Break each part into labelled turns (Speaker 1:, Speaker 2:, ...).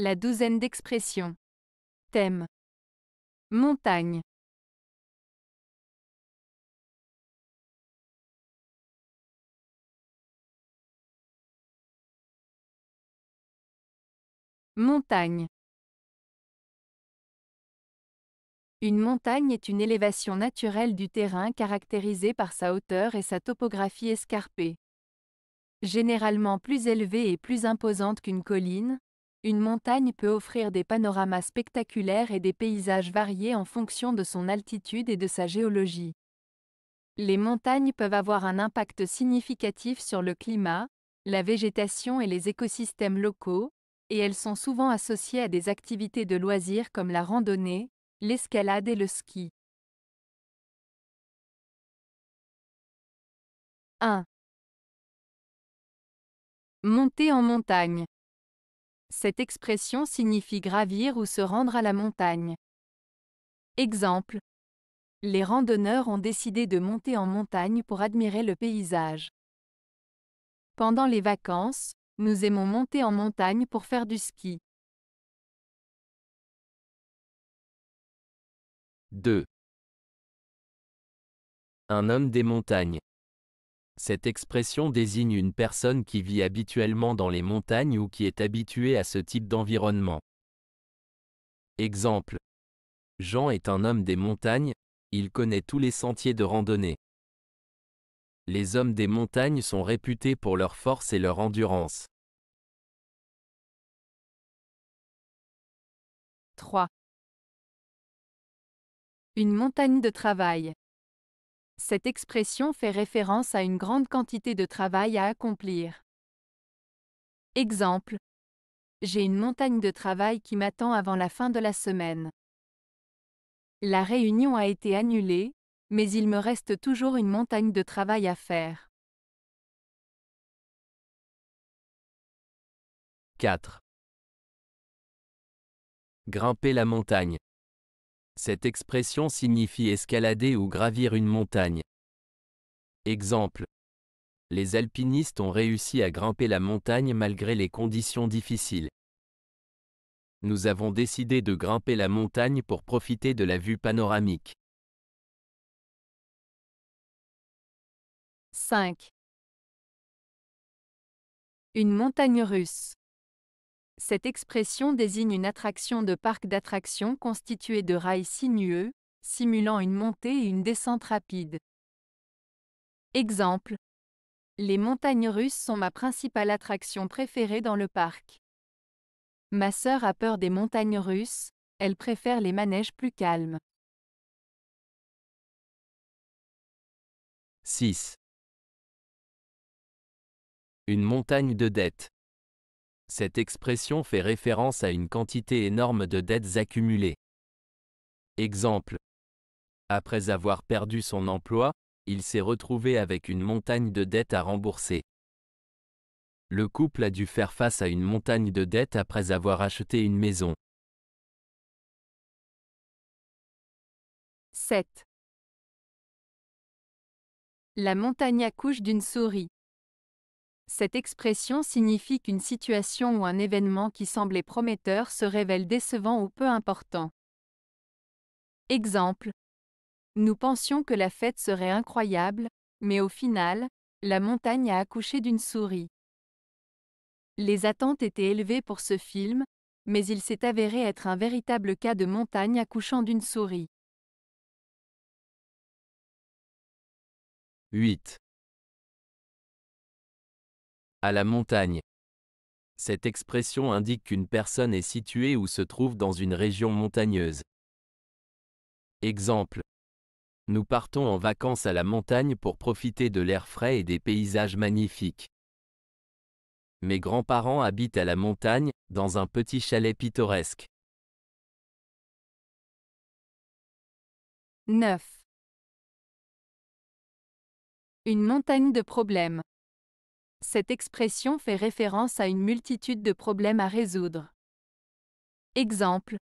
Speaker 1: La douzaine d'expressions. Thème. Montagne. Montagne.
Speaker 2: Une montagne est une élévation naturelle du terrain caractérisée par sa hauteur et sa topographie escarpée. Généralement plus élevée et plus imposante qu'une colline, une montagne peut offrir des panoramas spectaculaires et des paysages variés en fonction de son altitude et de sa géologie. Les montagnes peuvent avoir un impact significatif sur le climat, la végétation et les écosystèmes locaux, et elles sont souvent associées à des activités de loisirs comme la randonnée,
Speaker 1: l'escalade et le ski. 1. Monter en montagne.
Speaker 2: Cette expression signifie gravir ou se rendre à la montagne. Exemple. Les randonneurs ont décidé de monter en montagne pour admirer le paysage. Pendant les vacances, nous aimons monter
Speaker 3: en
Speaker 1: montagne pour faire du ski.
Speaker 4: 2. Un homme des montagnes. Cette expression désigne une personne qui vit habituellement dans les montagnes ou qui est habituée à ce type d'environnement. Exemple. Jean est un homme des montagnes, il connaît tous les sentiers de randonnée. Les hommes des montagnes sont réputés pour leur force et leur endurance.
Speaker 1: 3.
Speaker 2: Une montagne de travail. Cette expression fait référence à une grande quantité de travail à accomplir. Exemple. J'ai une montagne de travail qui m'attend avant la fin de la semaine. La réunion a été annulée, mais il me reste toujours une montagne de
Speaker 3: travail
Speaker 1: à faire.
Speaker 4: 4. Grimper la montagne. Cette expression signifie escalader ou gravir une montagne. Exemple. Les alpinistes ont réussi à grimper la montagne malgré les conditions difficiles. Nous avons décidé de grimper la montagne pour profiter de la vue panoramique.
Speaker 1: 5. Une montagne russe.
Speaker 2: Cette expression désigne une attraction de parc d'attractions constituée de rails sinueux, simulant une montée et une descente rapide. Exemple. Les montagnes russes sont ma principale attraction préférée dans le parc. Ma sœur a peur des montagnes russes, elle préfère les manèges plus
Speaker 1: calmes. 6.
Speaker 4: Une montagne de dettes. Cette expression fait référence à une quantité énorme de dettes accumulées. Exemple. Après avoir perdu son emploi, il s'est retrouvé avec une montagne de dettes à rembourser. Le couple a dû faire face à une montagne de dettes après avoir acheté une maison.
Speaker 1: 7. La
Speaker 2: montagne accouche d'une souris. Cette expression signifie qu'une situation ou un événement qui semblait prometteur se révèle décevant ou peu important. Exemple. Nous pensions que la fête serait incroyable, mais au final, la montagne a accouché d'une souris. Les attentes étaient élevées pour ce film, mais il s'est avéré être un véritable cas de montagne accouchant
Speaker 1: d'une souris. 8
Speaker 4: à la montagne. Cette expression indique qu'une personne est située ou se trouve dans une région montagneuse. Exemple. Nous partons en vacances à la montagne pour profiter de l'air frais et des paysages magnifiques. Mes grands-parents habitent à la montagne, dans un petit chalet pittoresque.
Speaker 1: 9.
Speaker 2: Une montagne de problèmes. Cette expression fait référence à une multitude de problèmes à résoudre. Exemple.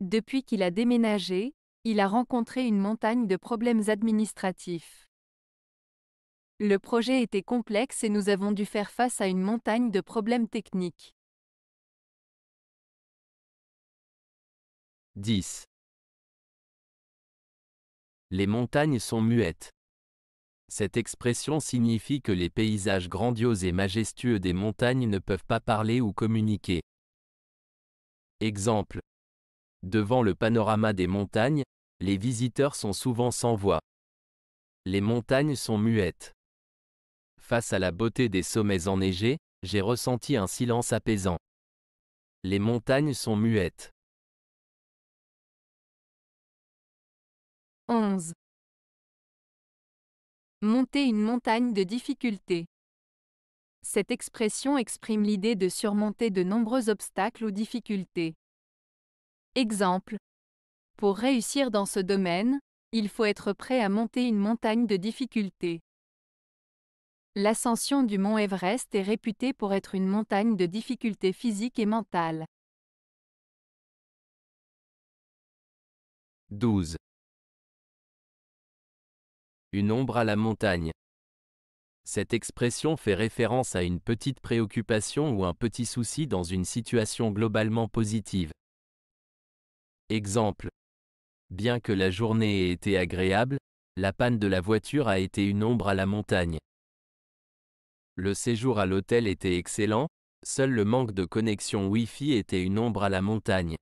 Speaker 2: Depuis qu'il a déménagé, il a rencontré une montagne de problèmes administratifs. Le projet était complexe et nous avons dû faire face à une montagne de problèmes techniques.
Speaker 1: 10.
Speaker 4: Les montagnes sont muettes. Cette expression signifie que les paysages grandioses et majestueux des montagnes ne peuvent pas parler ou communiquer. Exemple. Devant le panorama des montagnes, les visiteurs sont souvent sans voix. Les montagnes sont muettes. Face à la beauté des sommets enneigés, j'ai ressenti un silence apaisant. Les montagnes sont muettes.
Speaker 1: 11. Monter
Speaker 2: une montagne de difficultés. Cette expression exprime l'idée de surmonter de nombreux obstacles ou difficultés. Exemple. Pour réussir dans ce domaine, il faut être prêt à monter une montagne de difficultés. L'ascension du mont Everest est réputée pour être une montagne de difficultés
Speaker 1: physiques et mentales.
Speaker 4: 12. Une ombre à la montagne. Cette expression fait référence à une petite préoccupation ou un petit souci dans une situation globalement positive. Exemple. Bien que la journée ait été agréable, la panne de la voiture a été une ombre à la montagne. Le séjour à l'hôtel était excellent, seul le manque de connexion Wi-Fi était une ombre à la montagne.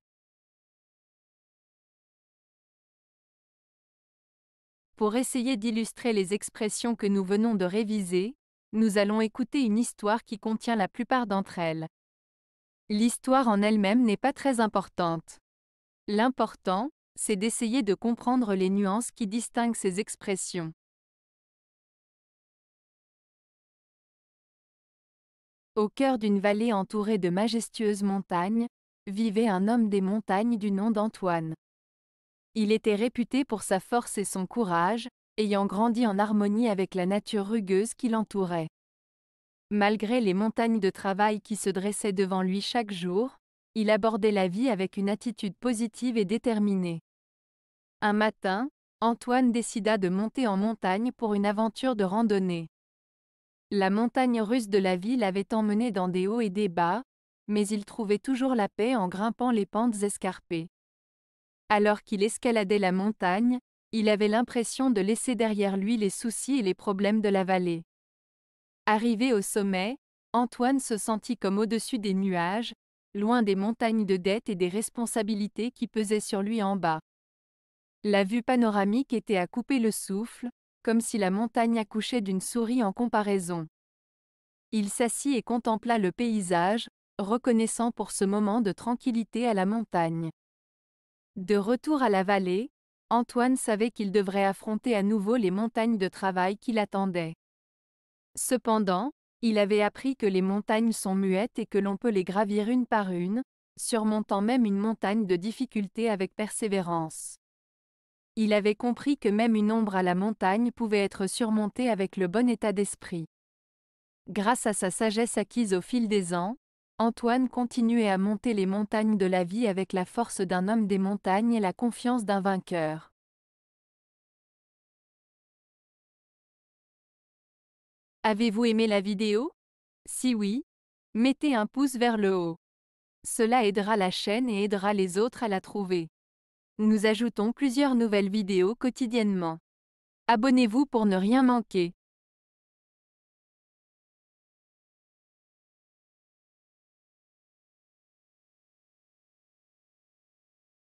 Speaker 2: Pour essayer d'illustrer les expressions que nous venons de réviser, nous allons écouter une histoire qui contient la plupart d'entre elles. L'histoire en elle-même n'est pas très importante. L'important, c'est d'essayer de comprendre les nuances qui distinguent ces expressions.
Speaker 3: Au cœur d'une vallée entourée de
Speaker 2: majestueuses montagnes, vivait un homme des montagnes du nom d'Antoine. Il était réputé pour sa force et son courage, ayant grandi en harmonie avec la nature rugueuse qui l'entourait. Malgré les montagnes de travail qui se dressaient devant lui chaque jour, il abordait la vie avec une attitude positive et déterminée. Un matin, Antoine décida de monter en montagne pour une aventure de randonnée. La montagne russe de la ville l'avait emmené dans des hauts et des bas, mais il trouvait toujours la paix en grimpant les pentes escarpées. Alors qu'il escaladait la montagne, il avait l'impression de laisser derrière lui les soucis et les problèmes de la vallée. Arrivé au sommet, Antoine se sentit comme au-dessus des nuages, loin des montagnes de dettes et des responsabilités qui pesaient sur lui en bas. La vue panoramique était à couper le souffle, comme si la montagne accouchait d'une souris en comparaison. Il s'assit et contempla le paysage, reconnaissant pour ce moment de tranquillité à la montagne. De retour à la vallée, Antoine savait qu'il devrait affronter à nouveau les montagnes de travail qui l'attendaient. Cependant, il avait appris que les montagnes sont muettes et que l'on peut les gravir une par une, surmontant même une montagne de difficultés avec persévérance. Il avait compris que même une ombre à la montagne pouvait être surmontée avec le bon état d'esprit. Grâce à sa sagesse acquise au fil des ans, Antoine continuait à monter les montagnes de la vie avec la force d'un homme des montagnes et la confiance
Speaker 1: d'un vainqueur.
Speaker 2: Avez-vous aimé la vidéo Si oui, mettez un pouce vers le haut. Cela aidera la chaîne et aidera les autres à la trouver. Nous ajoutons plusieurs nouvelles vidéos quotidiennement. Abonnez-vous pour ne rien manquer.